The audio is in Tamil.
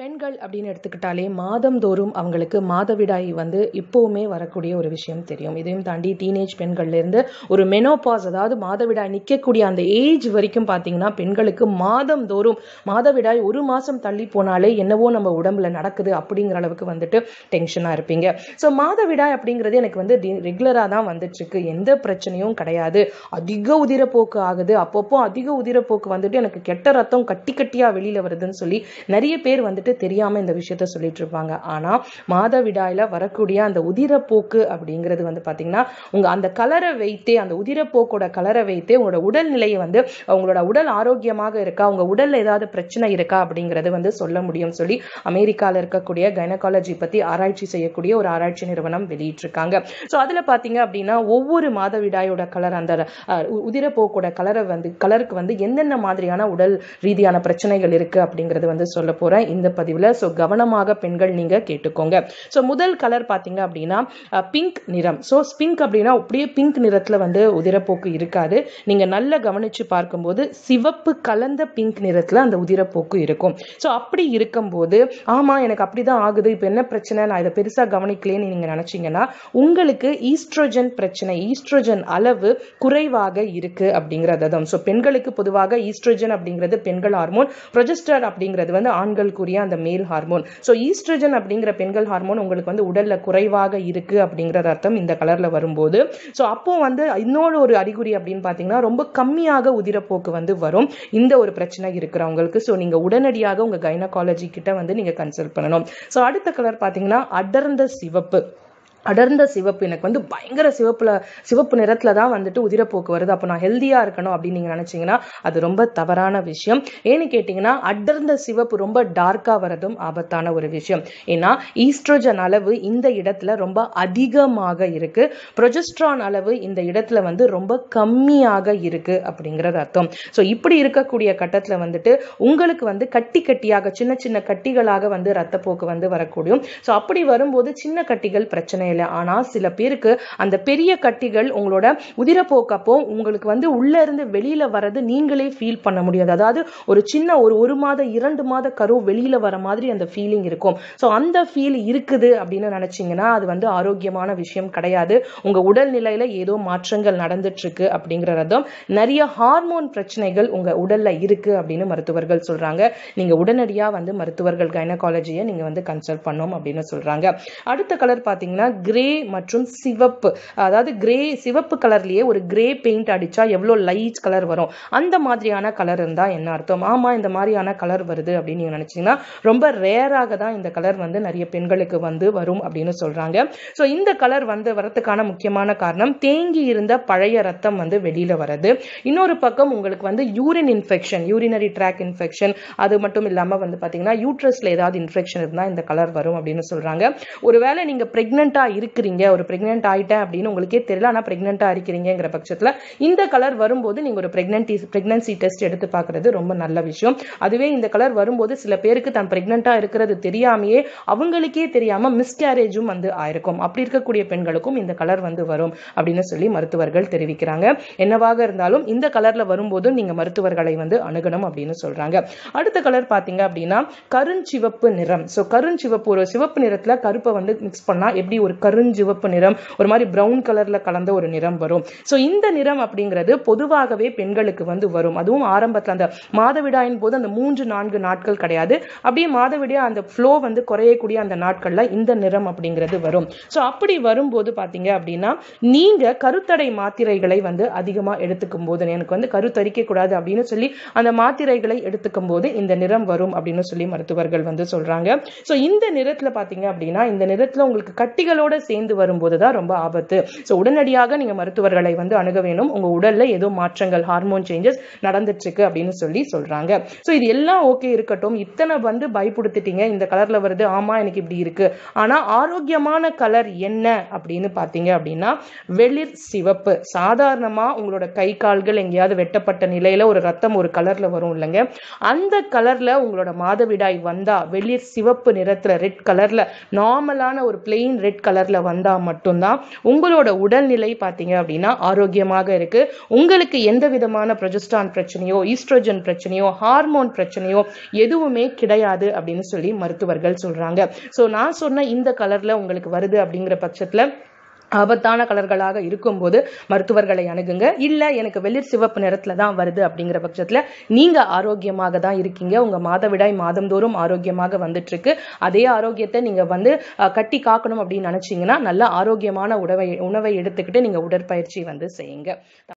பெண்கள் அப்படின்னு எடுத்துக்கிட்டாலே மாதந்தோறும் அவங்களுக்கு மாதவிடாய் வந்து இப்போவுமே வரக்கூடிய ஒரு விஷயம் தெரியும் இதையும் தாண்டி டீனேஜ் பெண்கள்லேருந்து ஒரு மெனோபாஸ் அதாவது மாதவிடாய் நிற்கக்கூடிய அந்த ஏஜ் வரைக்கும் பார்த்தீங்கன்னா பெண்களுக்கு மாதந்தோறும் மாதவிடாய் ஒரு மாதம் தள்ளி போனாலே என்னவோ நம்ம உடம்புல நடக்குது அப்படிங்கிற அளவுக்கு வந்துட்டு டென்ஷனாக இருப்பீங்க ஸோ மாதவிடாய் அப்படிங்கிறது எனக்கு வந்து ரெகுலராக தான் வந்துட்டுருக்கு எந்த பிரச்சனையும் கிடையாது அதிக உதிரப்போக்கு ஆகுது அப்பப்போ அதிக உதிரப்போக்கு வந்துட்டு எனக்கு கெட்ட ரத்தம் கட்டி கட்டியாக வெளியில் வருதுன்னு சொல்லி நிறைய பேர் வந்துட்டு அவங்களுக்கு தெரியாம இந்த விஷயத்த சொல்லிட்டு இருப்பாங்க ஆனா மாதவிடாயில வரக்கூடிய அந்த உதிரப்போக்கு அப்படிங்கிறது வந்து பாத்தீங்கன்னா உங்க அந்த கலரை வைத்தே அந்த உதிரப்போக்கோட கலரை வைத்தே உங்களோட உடல்நிலையை வந்து அவங்களோட உடல் ஆரோக்கியமாக இருக்கா உங்க உடல்ல ஏதாவது பிரச்சனை இருக்கா அப்படிங்கிறது வந்து சொல்ல முடியும் சொல்லி அமெரிக்கால இருக்கக்கூடிய கைனகாலஜி பத்தி ஆராய்ச்சி செய்யக்கூடிய ஒரு ஆராய்ச்சி நிறுவனம் வெளியிட்டிருக்காங்க சோ அதுல பாத்தீங்க அப்படின்னா ஒவ்வொரு மாதவிடாயோட கலர் அந்த உதிரப்போக்கோட கலரை வந்து கலருக்கு வந்து என்னென்ன மாதிரியான உடல் ரீதியான பிரச்சனைகள் இருக்கு அப்படிங்கிறது வந்து சொல்ல போறேன் இந்த பதிவில் ஸோ கவனமாக பெண்கள் நீங்கள் கேட்டுக்கோங்க ஸோ முதல் கலர் பார்த்தீங்க அப்படின்னா பிங்க் நிறம் ஸோ பிங்க் அப்படின்னா அப்படியே பிங்க் நிறத்தில் வந்து உதிரப்போக்கு இருக்காது நீங்கள் நல்லா கவனித்து பார்க்கும்போது சிவப்பு கலந்த பிங்க் நிறத்தில் அந்த உதிரப்போக்கு இருக்கும் ஸோ அப்படி இருக்கும்போது ஆமாம் எனக்கு அப்படி தான் ஆகுது இப்போ என்ன பிரச்சனை நான் இதை பெருசாக கவனிக்கலேன்னு நீங்கள் நினச்சிங்கன்னா உங்களுக்கு ஈஸ்ட்ரோஜன் பிரச்சனை ஈஸ்ட்ரோஜன் அளவு குறைவாக இருக்குது அப்படிங்கிறது தான் ஸோ பெண்களுக்கு பொதுவாக ஈஸ்ட்ரோஜன் அப்படிங்கிறது பெண்கள் ஹார்மோன் ப்ரொஜெஸ்டர் அப்படிங்கிறது வந்து ஆண்களுக்குரிய இல்லையா அந்த மேல் ஹார்மோன் ஸோ ஈஸ்ட்ரஜன் அப்படிங்கிற பெண்கள் ஹார்மோன் உங்களுக்கு வந்து உடலில் குறைவாக இருக்கு அப்படிங்கிற அர்த்தம் இந்த கலரில் வரும்போது ஸோ அப்போ வந்து இன்னொரு ஒரு அறிகுறி அப்படின்னு பார்த்தீங்கன்னா ரொம்ப கம்மியாக உதிரப்போக்கு வந்து வரும் இந்த ஒரு பிரச்சனை இருக்கிறவங்களுக்கு ஸோ நீங்க உடனடியாக உங்க கைனகாலஜி கிட்ட வந்து நீங்க கன்சல்ட் பண்ணணும் ஸோ அடுத்த கலர் பார்த்தீங்கன்னா அடர்ந்த சிவப்பு அடர்ந்த சிவப்பு எனக்கு வந்து பயங்கர சிவப்பில் சிவப்பு நிறத்தில் தான் வந்துட்டு உதிரப்போக்கு வருது அப்போ நான் ஹெல்த்தியாக இருக்கணும் அப்படின்னு நீங்கள் நினச்சிங்கன்னா அது ரொம்ப தவறான விஷயம் ஏன்னு கேட்டிங்கன்னா அடர்ந்த சிவப்பு ரொம்ப டார்க்காக வரதும் ஆபத்தான ஒரு விஷயம் ஏன்னா ஈஸ்ட்ரோஜன் அளவு இந்த இடத்துல ரொம்ப அதிகமாக இருக்குது ப்ரொஜெஸ்ட்ரான் அளவு இந்த இடத்துல வந்து ரொம்ப கம்மியாக இருக்குது அப்படிங்கிறது அர்த்தம் ஸோ இப்படி இருக்கக்கூடிய கட்டத்தில் வந்துட்டு உங்களுக்கு வந்து கட்டி கட்டியாக சின்ன சின்ன கட்டிகளாக வந்து ரத்தப்போக்கு வந்து வரக்கூடியும் ஸோ அப்படி வரும்போது சின்ன கட்டிகள் பிரச்சனை இல்லை ஆனால் சில பேருக்கு அந்த பெரிய கட்டிகள் உங்களோட உதிரப்போக்கப்போ உங்களுக்கு வந்து உள்ளே இருந்து வெளியில் வர்றது நீங்களே ஃபீல் பண்ண முடியாது அதாவது ஒரு சின்ன ஒரு ஒரு மாத இரண்டு மாத கரு வெளியில் வர மாதிரி அந்த ஃபீலிங் இருக்கும் ஸோ அந்த ஃபீல் இருக்குது அப்படின்னு நினச்சிங்கன்னா அது வந்து ஆரோக்கியமான விஷயம் கிடையாது உங்கள் உடல்நிலையில் ஏதோ மாற்றங்கள் நடந்துட்டுருக்கு அப்படிங்கிறதும் நிறைய ஹார்மோன் பிரச்சனைகள் உங்கள் உடலில் இருக்குது அப்படின்னு மருத்துவர்கள் சொல்கிறாங்க நீங்கள் உடனடியாக வந்து மருத்துவர்கள் கைனகாலஜியை நீங்கள் வந்து கன்சல்ட் பண்ணோம் அப்படின்னு சொல்கிறாங்க அடுத்த கலர் பார்த்தீங்கன்னா கிரே மற்றும் சிவப்பு அதாவது கிரே சிவப்பு கலர்லேயே ஒரு கிரே பெயிண்ட் அடித்தா எவ்வளோ லைட் கலர் வரும் அந்த மாதிரியான கலர் இருந்தால் என்ன அர்த்தம் ஆமாம் இந்த மாதிரியான கலர் வருது அப்படின்னு நீங்கள் நினச்சிங்கன்னா ரொம்ப ரேராக தான் இந்த கலர் வந்து நிறைய பெண்களுக்கு வந்து வரும் அப்படின்னு சொல்கிறாங்க ஸோ இந்த கலர் வந்து வரத்துக்கான முக்கியமான காரணம் தேங்கி இருந்த பழைய ரத்தம் வந்து வெளியில் வரது இன்னொரு பக்கம் உங்களுக்கு வந்து urine infection urinary tract infection அது மட்டும் இல்லாமல் வந்து பார்த்தீங்கன்னா யூட்ரஸில் ஏதாவது இன்ஃபெக்ஷன் இருந்தால் இந்த கலர் வரும் அப்படின்னு சொல்கிறாங்க ஒருவேளை நீங்கள் ப்ரெக்னெண்ட்டாக ப்ரெக்னெண்ட்டாக இருக்கிறீங்க ஒரு ப்ரெக்னென்ட் ஆகிட்டேன் அப்படின்னு உங்களுக்கே தெரியல ஆனால் ப்ரெக்னென்ட்டாக இருக்கிறீங்கிற பட்சத்தில் இந்த கலர் வரும்போது நீங்கள் ஒரு ப்ரெக்னென்டி ப்ரெக்னன்சி டெஸ்ட் எடுத்து பார்க்குறது ரொம்ப நல்ல விஷயம் அதுவே இந்த கலர் வரும்போது சில பேருக்கு தான் ப்ரெக்னென்ட்டாக இருக்கிறது தெரியாமையே அவங்களுக்கே தெரியாமல் மிஸ்கேரேஜும் வந்து ஆயிருக்கும் அப்படி இருக்கக்கூடிய பெண்களுக்கும் இந்த கலர் வந்து வரும் அப்படின்னு சொல்லி மருத்துவர்கள் தெரிவிக்கிறாங்க என்னவாக இருந்தாலும் இந்த கலரில் வரும்போது நீங்கள் மருத்துவர்களை வந்து அணுகணும் அப்படின்னு சொல்கிறாங்க அடுத்த கலர் பார்த்தீங்க அப்படின்னா கருஞ்சிவப்பு நிறம் ஸோ கருஞ்சிவப்பு ஒரு சிவப்பு நிறத்தில் கருப்பை வந்து மிக்ஸ் பண்ணால் எப்படி ஒரு கருஞ்சிவப்பு நிறம் ஒரு மாதிரி ப்ரௌன் கலரில் கலந்த ஒரு நிறம் வரும் ஸோ இந்த நிறம் அப்படிங்கிறது பொதுவாகவே பெண்களுக்கு வந்து வரும் அதுவும் ஆரம்பத்தில் அந்த மாதவிடாயின் போது அந்த மூன்று நான்கு நாட்கள் கிடையாது அப்படியே மாதவிடாய் அந்த ஃப்ளோ வந்து குறையக்கூடிய அந்த நாட்களில் இந்த நிறம் அப்படிங்கிறது வரும் ஸோ அப்படி வரும்போது பார்த்தீங்க அப்படின்னா நீங்கள் கருத்தடை மாத்திரைகளை வந்து அதிகமாக எடுத்துக்கும் போது எனக்கு வந்து கருத்தரிக்க கூடாது அப்படின்னு சொல்லி அந்த மாத்திரைகளை எடுத்துக்கும் போது இந்த நிறம் வரும் அப்படின்னு சொல்லி மருத்துவர்கள் வந்து சொல்கிறாங்க ஸோ இந்த நிறத்தில் பார்த்தீங்க அப்படின்னா இந்த நிறத்தில் உங்களுக்கு கட்டிகளோட இதோட சேர்ந்து வரும்போது தான் ரொம்ப ஆபத்து ஸோ உடனடியாக நீங்கள் மருத்துவர்களை வந்து அணுக வேணும் உங்கள் உடலில் ஏதோ மாற்றங்கள் ஹார்மோன் சேஞ்சஸ் நடந்துட்டுருக்கு அப்படின்னு சொல்லி சொல்கிறாங்க ஸோ இது எல்லாம் ஓகே இருக்கட்டும் இத்தனை வந்து பயப்படுத்திட்டீங்க இந்த கலரில் வருது ஆமாம் எனக்கு இப்படி இருக்குது ஆனால் ஆரோக்கியமான கலர் என்ன அப்படின்னு பார்த்தீங்க அப்படின்னா வெளிர் சிவப்பு சாதாரணமாக உங்களோட கை கால்கள் எங்கேயாவது வெட்டப்பட்ட நிலையில் ஒரு ரத்தம் ஒரு கலரில் வரும் இல்லைங்க அந்த கலரில் உங்களோட மாதவிடாய் வந்தால் வெளிர் சிவப்பு நிறத்தில் ரெட் கலரில் நார்மலான ஒரு பிளெயின் ரெட் கலர் கலரில் வந்தால் மட்டும்தான் உங்களோட உடல்நிலை பார்த்தீங்க அப்படின்னா ஆரோக்கியமாக இருக்குது உங்களுக்கு எந்த விதமான ப்ரொஜஸ்டான் பிரச்சனையோ ஈஸ்ட்ரோஜன் பிரச்சனையோ ஹார்மோன் பிரச்சனையோ எதுவுமே கிடையாது அப்படின்னு சொல்லி மருத்துவர்கள் சொல்கிறாங்க ஸோ நான் சொன்ன இந்த கலரில் உங்களுக்கு வருது அப்படிங்கிற பட்சத்தில் ஆபத்தான கலர்களாக இருக்கும்போது மருத்துவர்களை அணுகுங்க இல்லை எனக்கு வெளிர் சிவப்பு நிறத்தில் தான் வருது அப்படிங்கிற பட்சத்தில் நீங்கள் ஆரோக்கியமாக தான் இருக்கீங்க உங்கள் மாதவிடாய் மாதந்தோறும் ஆரோக்கியமாக வந்துட்டுருக்கு அதே ஆரோக்கியத்தை நீங்கள் வந்து கட்டி காக்கணும் அப்படின்னு நினச்சிங்கன்னா நல்ல ஆரோக்கியமான உணவை உணவை எடுத்துக்கிட்டு நீங்கள் உடற்பயிற்சி வந்து செய்யுங்க